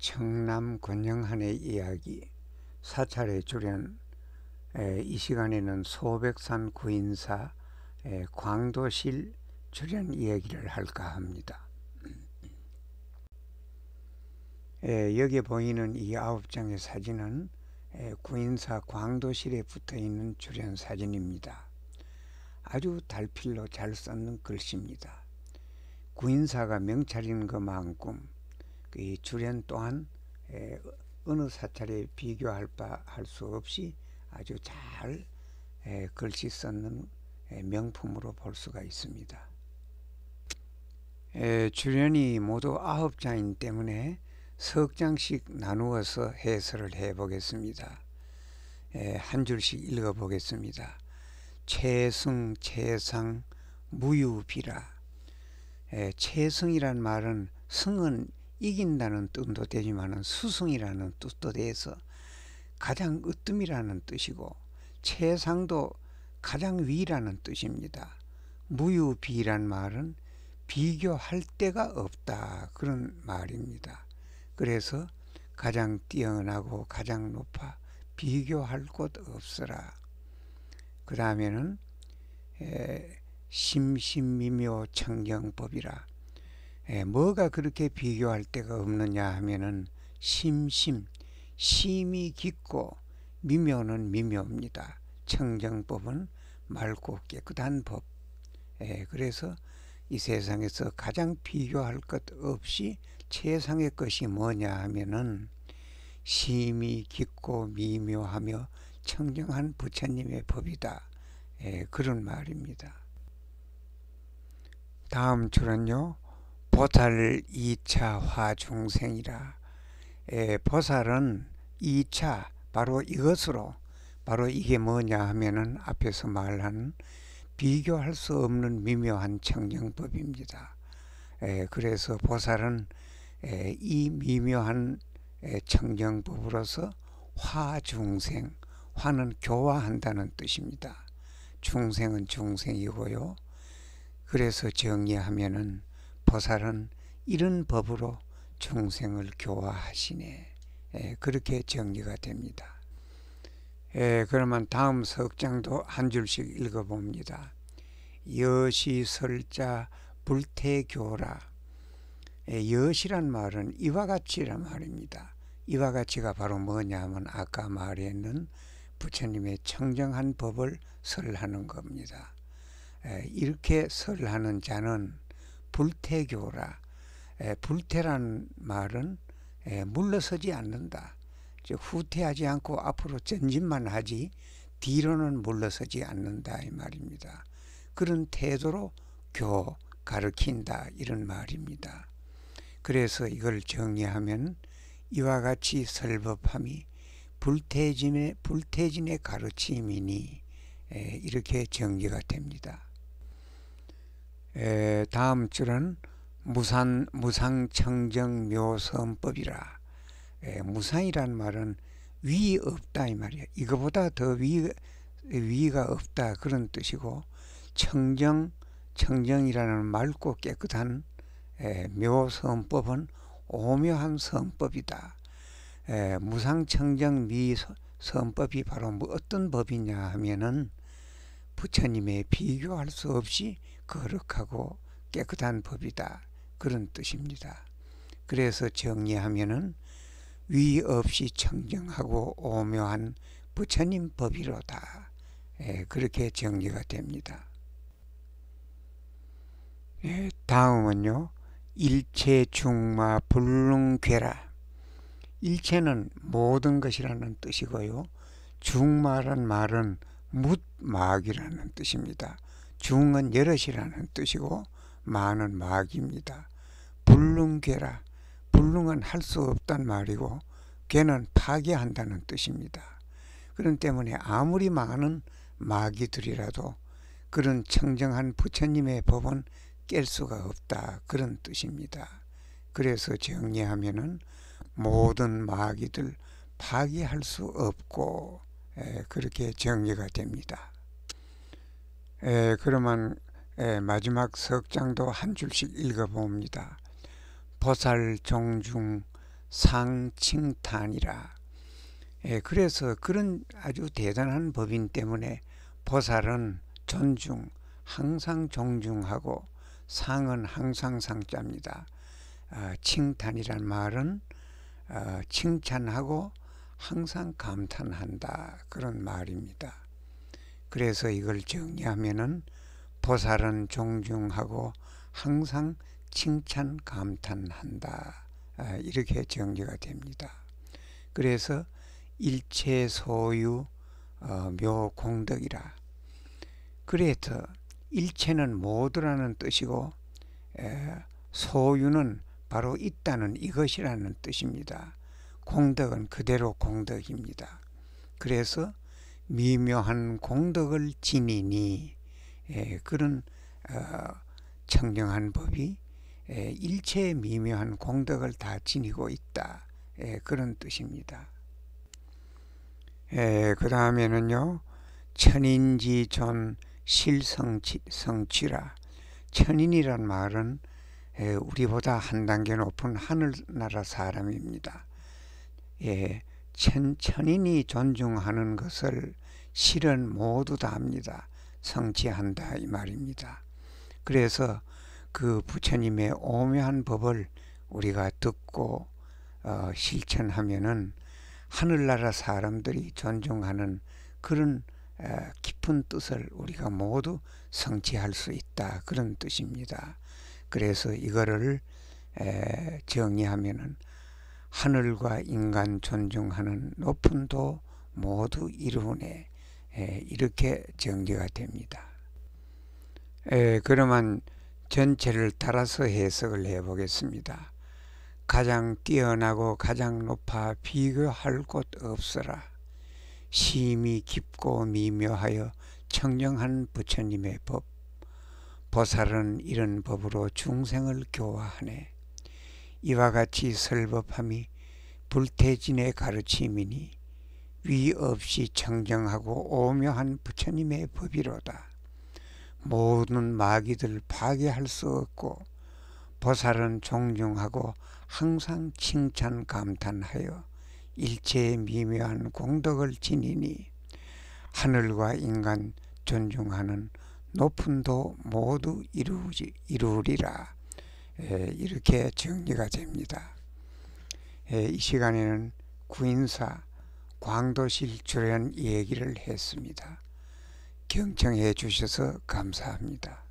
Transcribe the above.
청남 권영한의 이야기 사찰의 출연 에, 이 시간에는 소백산 구인사 에, 광도실 출연 이야기를 할까 합니다. 에, 여기 보이는 이 아홉 장의 사진은 구인사 광도실에 붙어있는 출연 사진입니다. 아주 달필로 잘 썼는 글씨입니다. 구인사가 명찰인 것만큼 그이 주련 또한 에, 어느 사찰에 비교할 바 할 수 없이 아주 잘 에, 글씨 썼는 에, 명품으로 볼 수가 있습니다. 에, 주련이 모두 아홉 장인 때문에 석 장씩 나누어서 해설을 해보겠습니다. 에, 한 줄씩 읽어보겠습니다. 최승, 최상, 무유비라. 에, 최승이란 말은 승은 이긴다는 뜻도 되지만 수승이라는 뜻도 돼서 가장 으뜸이라는 뜻이고 최상도 가장 위라는 뜻입니다. 무유비란 말은 비교할 데가 없다 그런 말입니다. 그래서 가장 뛰어나고 가장 높아 비교할 곳 없으라. 그 다음에는 심심미묘 청경법이라 예, 뭐가 그렇게 비교할 데가 없느냐 하면은 심심, 심이 깊고 미묘는 미묘입니다. 청정법은 맑고 깨끗한 법. 예, 그래서 이 세상에서 가장 비교할 것 없이 최상의 것이 뭐냐 하면은 심이 깊고 미묘하며 청정한 부처님의 법이다. 예, 그런 말입니다. 다음 줄은요. 보살 2차 화중생이라 에, 보살은 2차 바로 이것으로 바로 이게 뭐냐 하면은 앞에서 말한 비교할 수 없는 미묘한 청정법입니다. 에, 그래서 보살은 에, 이 미묘한 에, 청정법으로서 화중생 화는 교화한다는 뜻입니다. 중생은 중생이고요. 그래서 정의하면은 보살은 이런 법으로 중생을 교화하시네. 예, 그렇게 정리가 됩니다. 예, 그러면 다음 석장도 한 줄씩 읽어봅니다. 여시설자 불태교라 예, 여시란 말은 이와 같이란 말입니다. 이와 같이가 바로 뭐냐 면 아까 말했는 부처님의 청정한 법을 설하는 겁니다. 예, 이렇게 설하는 자는 불태교라. 에, 불태란 말은 에, 물러서지 않는다. 즉 후퇴하지 않고 앞으로 전진만 하지 뒤로는 물러서지 않는다 이 말입니다. 그런 태도로 교 가르킨다 이런 말입니다. 그래서 이걸 정리하면 이와 같이 설법함이 불태진의 불태진의 가르침이니 에, 이렇게 정리가 됩니다. 에, 다음 줄은 무산 무상청정 묘선법이라 에, 무상이란 말은 위 없다 이 말이야. 이거보다 더 위, 위가 없다 그런 뜻이고 청정 청정이라는 맑고 깨끗한 에, 묘선법은 오묘한 선법이다. 에, 무상청정 미선법이 바로 뭐 어떤 법이냐 하면은 부처님의 비교할 수 없이 거룩하고 깨끗한 법이다. 그런 뜻입니다. 그래서 정리하면은 위 없이 청정하고 오묘한 부처님 법이로다. 예, 그렇게 정리가 됩니다. 예, 다음은요. 일체 중마 불능괴라. 일체는 모든 것이라는 뜻이고요. 중마란 말은 묻막이라는 뜻입니다. 중은 여럿이라는 뜻이고 많은 막입니다. 불능괴라 불능은 할 수 없단 말이고 괴는 파괴한다는 뜻입니다. 그런 때문에 아무리 많은 마귀들이라도 그런 청정한 부처님의 법은 깰 수가 없다 그런 뜻입니다. 그래서 정리하면은 모든 마귀들 파괴할 수 없고 예, 그렇게 정리가 됩니다. 에, 예, 그러면 에, 예, 마지막 석장도 한 줄씩 읽어봅니다. 보살 종중 상칭탄이라. 에, 예, 그래서 그런 아주 대단한 법인 때문에 보살은 존중, 항상 존중하고 상은 항상 상자입니다. 어, 칭탄이란 말은 어, 칭찬하고 항상 감탄한다 그런 말입니다. 그래서 이걸 정리하면은 보살은 존중하고 항상 칭찬 감탄한다. 아, 이렇게 정리가 됩니다. 그래서 일체 소유 어, 묘공덕이라. 그래서 일체는 모두라는 뜻이고 소유는 바로 있다는 이것이라는 뜻입니다. 공덕은 그대로 공덕입니다. 그래서 미묘한 공덕을 지니니 예, 그런 어, 청정한 법이 예, 일체의 미묘한 공덕을 다 지니고 있다 예, 그런 뜻입니다. 예, 그 다음에는요 천인지존 실성치라 천인이란 말은 예, 우리보다 한 단계 높은 하늘나라 사람입니다. 예, 천, 천인이 존중하는 것을 실은 모두 다 합니다. 성취한다 이 말입니다. 그래서 그 부처님의 오묘한 법을 우리가 듣고 어, 실천하면은 하늘나라 사람들이 존중하는 그런 에, 깊은 뜻을 우리가 모두 성취할 수 있다 그런 뜻입니다. 그래서 이거를 에, 정의하면은 하늘과 인간 존중하는 높은 도 모두 이루네 예, 이렇게 전개가 됩니다. 예, 그러면 전체를 따라서 해석을 해보겠습니다. 가장 뛰어나고 가장 높아 비교할 곳 없어라. 심히 깊고 미묘하여 청정한 부처님의 법. 보살은 이런 법으로 중생을 교화하네. 이와 같이 설법함이 불태진의 가르침이니 위없이 청정하고 오묘한 부처님의 법이로다. 모든 마귀들 파괴할 수 없고 보살은 존중하고 항상 칭찬 감탄하여 일체의 미묘한 공덕을 지니니 하늘과 인간 존중하는 높은 도 모두 이루지, 이루리라 예, 이렇게 정리가 됩니다. 예, 이 시간에는 구인사 광도실 출연 얘기를 했습니다. 경청해 주셔서 감사합니다.